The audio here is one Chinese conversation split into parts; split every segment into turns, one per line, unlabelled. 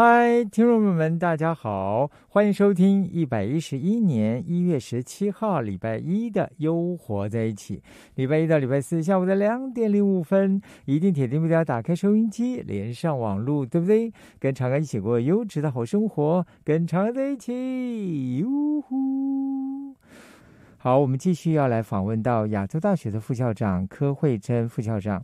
嗨，听众朋友们，大家好，欢迎收听一百一十一年一月十七号礼拜一的《优活在一起》。礼拜一到礼拜四下午的两点零五分，一定铁定不掉，打开收音机，连上网络，对不对？跟常哥一起过优质的好生活，跟常在一起，呜呼。好，我们继续要来访问到亚洲大学的副校长柯慧珍副校长。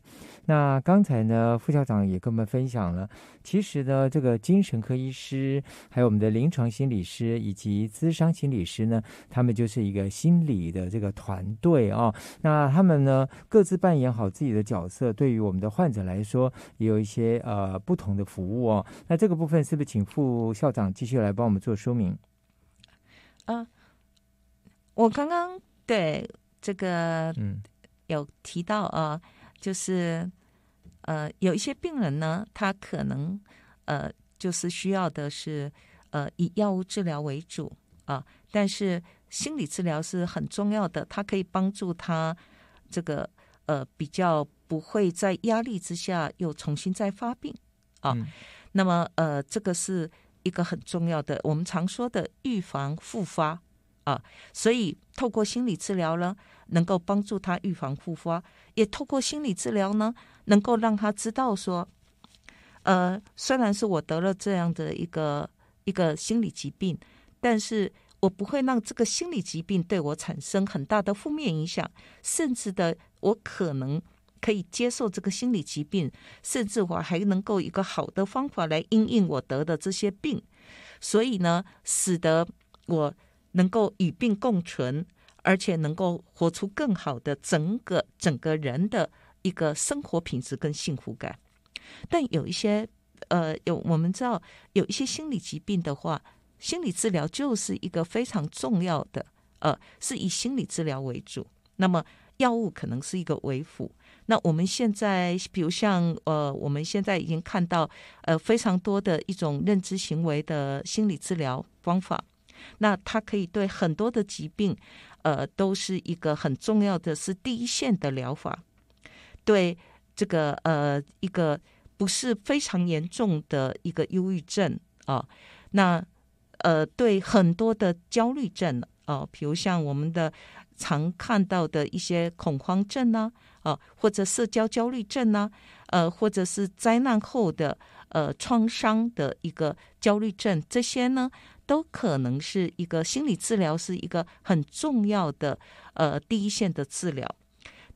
那刚才呢，副校长也跟我们分享了，其实呢，这个精神科医师，还有我们的临床心理师以及咨商心理师呢，他们就是一个心理的这个团队啊。那他们呢，各自扮演好自己的角色，对于我们的患者来说，也有一些呃不同的服务哦。那这个部分是不是请副校长继续来帮我们做说明？
啊。我刚刚对这个嗯有提到啊，就是呃，有一些病人呢，他可能呃，就是需要的是呃，以药物治疗为主啊，但是心理治疗是很重要的，它可以帮助他这个呃，比较不会在压力之下又重新再发病啊。那么呃，这个是一个很重要的，我们常说的预防复发。啊，所以透过心理治疗呢，能够帮助他预防复发；也透过心理治疗呢，能够让他知道说，呃，虽然是我得了这样的一个一个心理疾病，但是我不会让这个心理疾病对我产生很大的负面影响，甚至的，我可能可以接受这个心理疾病，甚至我还能够一个好的方法来应我得的这些病，所以呢，使得我。能够与病共存，而且能够活出更好的整个整个人的一个生活品质跟幸福感。但有一些，呃，有我们知道，有一些心理疾病的话，心理治疗就是一个非常重要的，呃，是以心理治疗为主，那么药物可能是一个为辅。那我们现在，比如像，呃，我们现在已经看到，呃，非常多的一种认知行为的心理治疗方法。那它可以对很多的疾病，呃，都是一个很重要的是第一线的疗法。对这个呃一个不是非常严重的一个忧郁症啊，那呃对很多的焦虑症啊，比如像我们的常看到的一些恐慌症呢啊，或者社交焦虑症呢，呃，或者是灾难后的呃创伤的一个焦虑症这些呢。都可能是一个心理治疗，是一个很重要的呃第一线的治疗。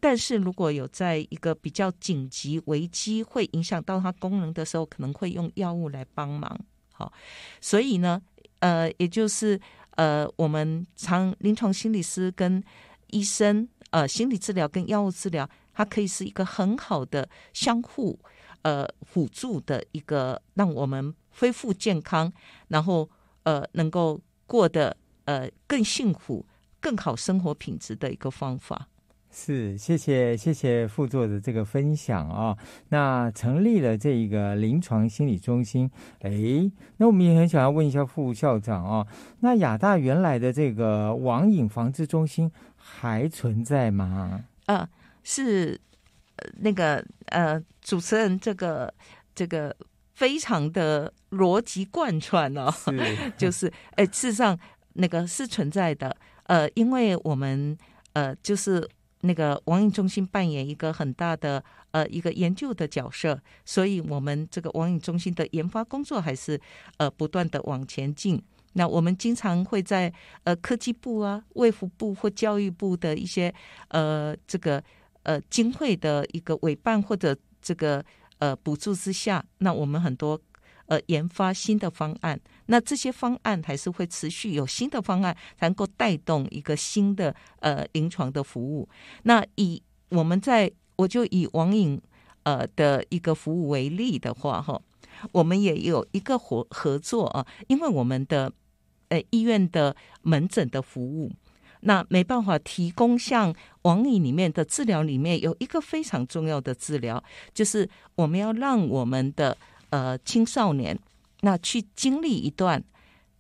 但是如果有在一个比较紧急危机，会影响到它功能的时候，可能会用药物来帮忙。好，所以呢，呃，也就是呃，我们常临床心理师跟医生，呃，心理治疗跟药物治疗，它可以是一个很好的相互呃辅助的一个，让我们恢复健康，然后。呃，能够过得呃更幸福、更好生活品质的一个方法。
是，谢谢谢谢副座的这个分享啊。那成立了这个临床心理中心，哎，那我们也很想要问一下副校长啊。那亚大原来的这个网瘾防治中心还存在吗？
呃，是那个呃主持人这个这个非常的。逻辑贯穿哦，就是，哎，事实上，那个是存在的。呃，因为我们，呃，就是那个网瘾中心扮演一个很大的，呃，一个研究的角色，所以，我们这个网瘾中心的研发工作还是呃不断的往前进。那我们经常会在呃科技部啊、卫福部或教育部的一些呃这个呃经会的一个委办或者这个呃补助之下，那我们很多。呃，研发新的方案，那这些方案还是会持续有新的方案，才能够带动一个新的呃临床的服务。那以我们在我就以网瘾呃的一个服务为例的话，哈，我们也有一个合合作啊，因为我们的呃医院的门诊的服务，那没办法提供像网瘾里面的治疗里面有一个非常重要的治疗，就是我们要让我们的。呃，青少年那去经历一段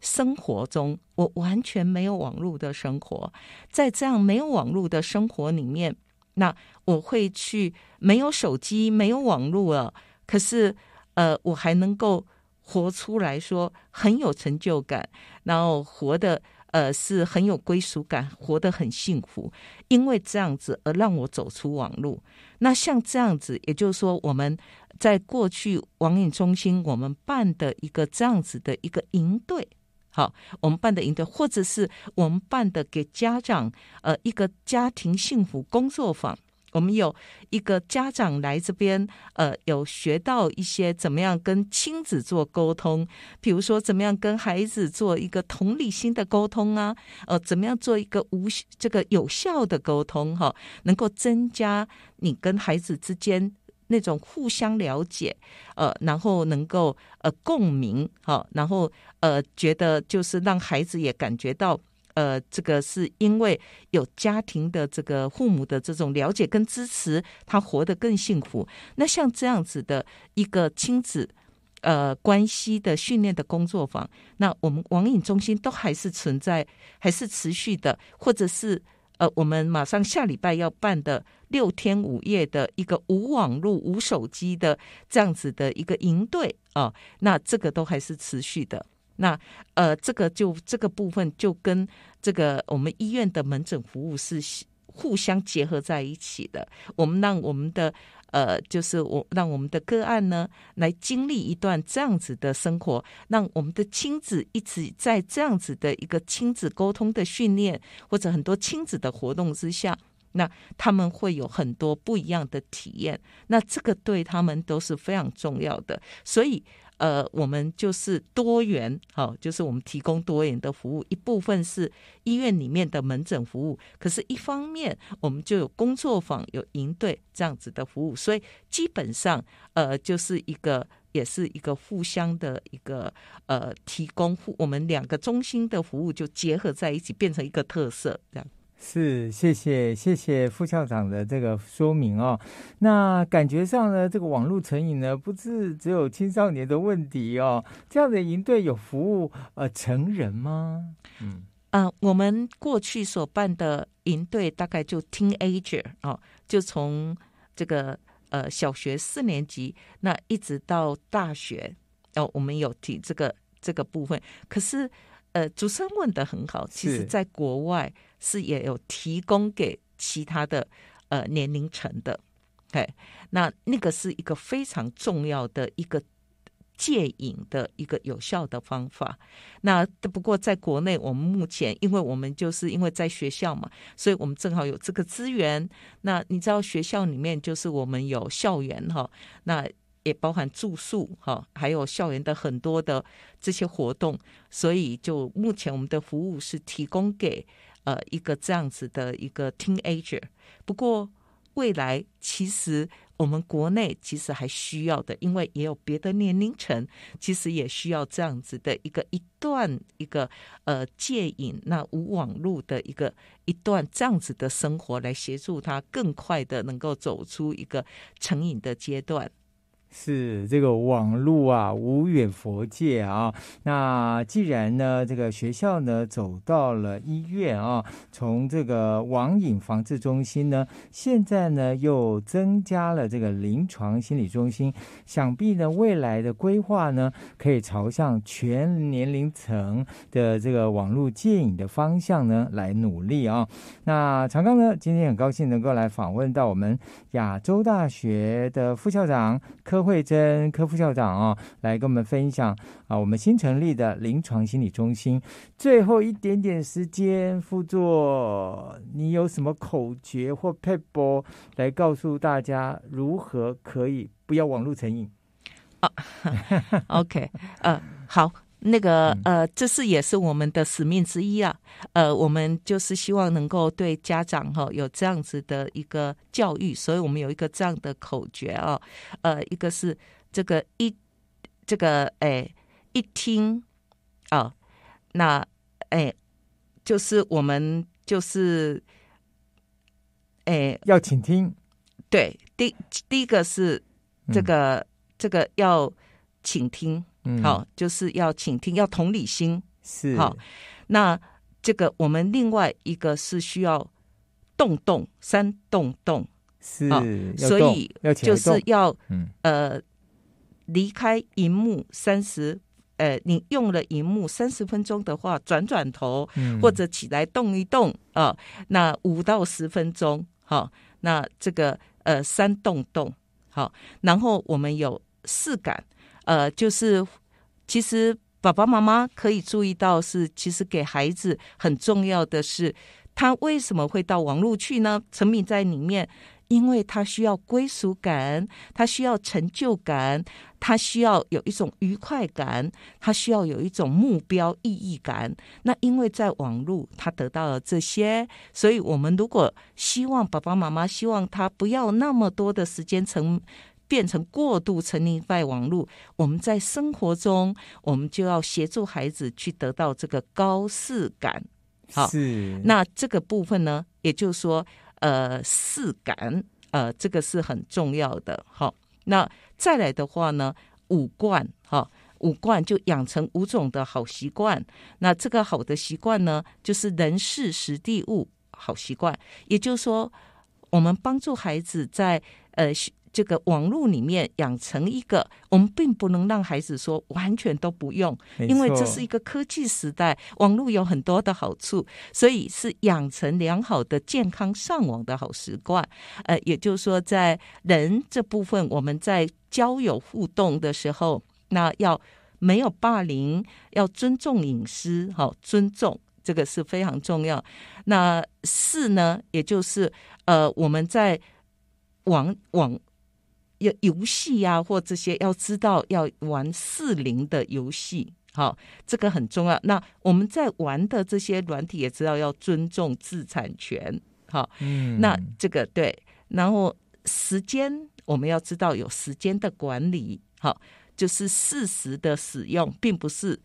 生活中，我完全没有网络的生活，在这样没有网络的生活里面，那我会去没有手机、没有网络了，可是呃，我还能够活出来说很有成就感，然后活的。呃，是很有归属感，活得很幸福，因为这样子而让我走出网路。那像这样子，也就是说，我们在过去网瘾中心，我们办的一个这样子的一个营队，好，我们办的营队，或者是我们办的给家长，呃，一个家庭幸福工作坊。我们有一个家长来这边，呃，有学到一些怎么样跟亲子做沟通，比如说怎么样跟孩子做一个同理心的沟通啊，呃，怎么样做一个无这个有效的沟通哈，能够增加你跟孩子之间那种互相了解，呃，然后能够呃共鸣哈，然后呃觉得就是让孩子也感觉到。呃，这个是因为有家庭的这个父母的这种了解跟支持，他活得更幸福。那像这样子的一个亲子呃关系的训练的工作坊，那我们网瘾中心都还是存在，还是持续的，或者是呃，我们马上下礼拜要办的六天五夜的一个无网络、无手机的这样子的一个营队啊，那这个都还是持续的。那呃，这个就这个部分就跟这个我们医院的门诊服务是互相结合在一起的。我们让我们的呃，就是我让我们的个案呢，来经历一段这样子的生活，让我们的亲子一直在这样子的一个亲子沟通的训练，或者很多亲子的活动之下，那他们会有很多不一样的体验。那这个对他们都是非常重要的，所以。呃，我们就是多元，好，就是我们提供多元的服务，一部分是医院里面的门诊服务，可是一方面我们就有工作坊、有营队这样子的服务，所以基本上，呃，就是一个，也是一个互相的一个，呃，提供我们两个中心的服务就结合在一起，变成一个特色这样。
是，谢谢谢谢副校长的这个说明哦。那感觉上呢，这个网络成瘾呢，不是只有青少年的问题哦。这样的营队有服务呃成人
吗？嗯啊，我们过去所办的营队大概就 teenager 哦，就从这个呃小学四年级那一直到大学哦，我们有提这个这个部分。可是呃，主持人问的很好，其实在国外。是也有提供给其他的呃年龄层的，对，那那个是一个非常重要的一个戒瘾的一个有效的方法。那不过在国内，我们目前因为我们就是因为在学校嘛，所以我们正好有这个资源。那你知道学校里面就是我们有校园哈，那也包含住宿哈，还有校园的很多的这些活动。所以就目前我们的服务是提供给。呃，一个这样子的一个 teenager，不过未来其实我们国内其实还需要的，因为也有别的年龄层，其实也需要这样子的一个一段一个呃戒瘾，那无网络的一个一段这样子的生活，来协助他更快的能够走出一个成瘾的阶段。是这
个网络啊，无远佛界啊。那既然呢，这个学校呢走到了医院啊，从这个网瘾防治中心呢，现在呢又增加了这个临床心理中心，想必呢未来的规划呢，可以朝向全年龄层的这个网络戒瘾的方向呢来努力啊。那常刚呢，今天很高兴能够来访问到我们亚洲大学的副校长柯慧珍科副校长啊，来跟我们分享啊，我们新成立的临床心理中心，最后一点点时间，副作，你有什么口诀或配播来告诉大家如何可以不要网络成瘾啊
？OK，呃，好。那个呃，这是也是我们的使命之一啊。呃，我们就是希望能够对家长哈有这样子的一个教育，所以我们有一个这样的口诀啊。呃，一个是这个一，这个哎一听啊，那哎就是我们就是哎要倾听。对，第第一个是这个这个要倾听。好，就是要倾听，要同理心，是好。那这个我们另外一个是需要动动，三动动是，所以就是要嗯呃离开荧幕三十呃，你用了荧幕三十分钟的话，转转头或者起来动一动啊，那五到十分钟好，那这个呃三动动好，然后我们有四感。呃，就是其实爸爸妈妈可以注意到，是其实给孩子很重要的是，他为什么会到网络去呢？沉迷在里面，因为他需要归属感，他需要成就感，他需要有一种愉快感，他需要有一种目标意义感。那因为在网络，他得到了这些，所以我们如果希望爸爸妈妈希望他不要那么多的时间沉。变成过度沉溺在网络，我们在生活中，我们就要协助孩子去得到这个高视感。好，是那这个部分呢，也就是说，呃，视感，呃，这个是很重要的。好，那再来的话呢，五观，哈，五观就养成五种的好习惯。那这个好的习惯呢，就是人事、实地、物好习惯。也就是说，我们帮助孩子在呃。这个网络里面养成一个，我们并不能让孩子说完全都不用，因为这是一个科技时代，网络有很多的好处，所以是养成良好的健康上网的好习惯。呃，也就是说，在人这部分，我们在交友互动的时候，那要没有霸凌，要尊重隐私，好，尊重这个是非常重要。那四呢，也就是呃，我们在网网。要游戏呀，或这些要知道要玩适龄的游戏，好，这个很重要。那我们在玩的这些软体也知道要尊重自产权，好，嗯，那这个对。然后时间我们要知道有时间的管理，好，就是适时的使用，并不是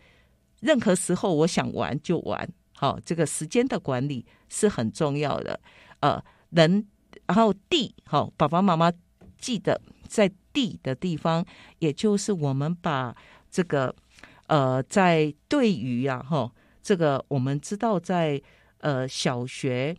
任何时候我想玩就玩，好，这个时间的管理是很重要的。呃，人，然后地，好，爸爸妈妈记得。在地的地方，也就是我们把这个，呃，在对于啊，哈，这个我们知道，在呃小学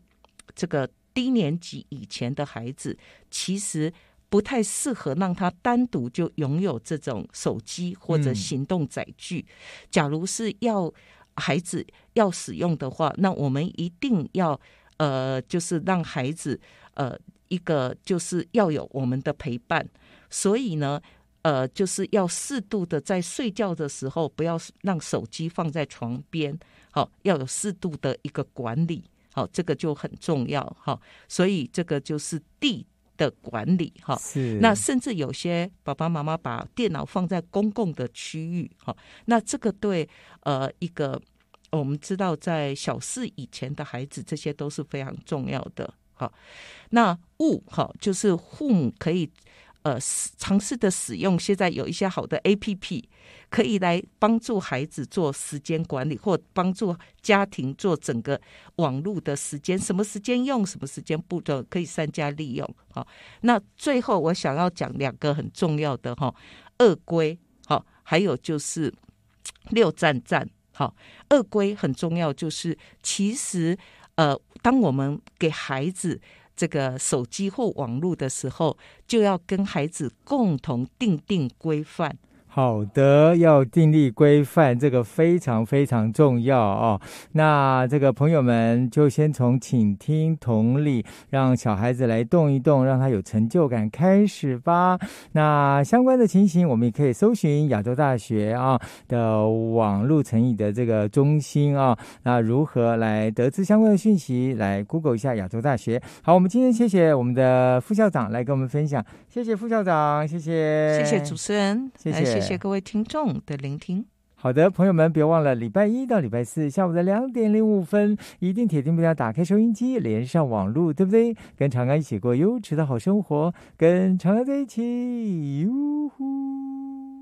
这个低年级以前的孩子，其实不太适合让他单独就拥有这种手机或者行动载具。假如是要孩子要使用的话，那我们一定要呃，就是让孩子呃。一个就是要有我们的陪伴，所以呢，呃，就是要适度的在睡觉的时候不要让手机放在床边，好，要有适度的一个管理，好，这个就很重要哈。所以这个就是地的管理哈。是。那甚至有些爸爸妈妈把电脑放在公共的区域哈，那这个对呃一个我们知道在小四以前的孩子，这些都是非常重要的。好，那物哈就是父母可以，呃尝试的使用，现在有一些好的 A P P 可以来帮助孩子做时间管理，或帮助家庭做整个网络的时间，什么时间用，什么时间不的，可以善加利用。好，那最后我想要讲两个很重要的哈，二规好，还有就是六站站好，二规很重要，就是其实。呃，当我们给孩子这个手机或网络的时候，就要跟孩子共同定定规范。
好的，要订立规范，这个非常非常重要哦。那这个朋友们就先从请听同理，让小孩子来动一动，让他有成就感开始吧。那相关的情形，我们也可以搜寻亚洲大学啊的网络成语的这个中心啊，那如何来得知相关的讯息？来 Google 一下亚洲大学。好，我们今天谢谢我们的副校长来跟我们分享，
谢谢副校长，谢谢，谢谢主持人，谢谢。谢谢各位听众的聆听。
好的，朋友们，别忘了礼拜一到礼拜四下午的两点零五分，一定铁定不要打开收音机，连上网路，对不对？跟长安一起过优质的好生活，跟长安在一起，呜呼。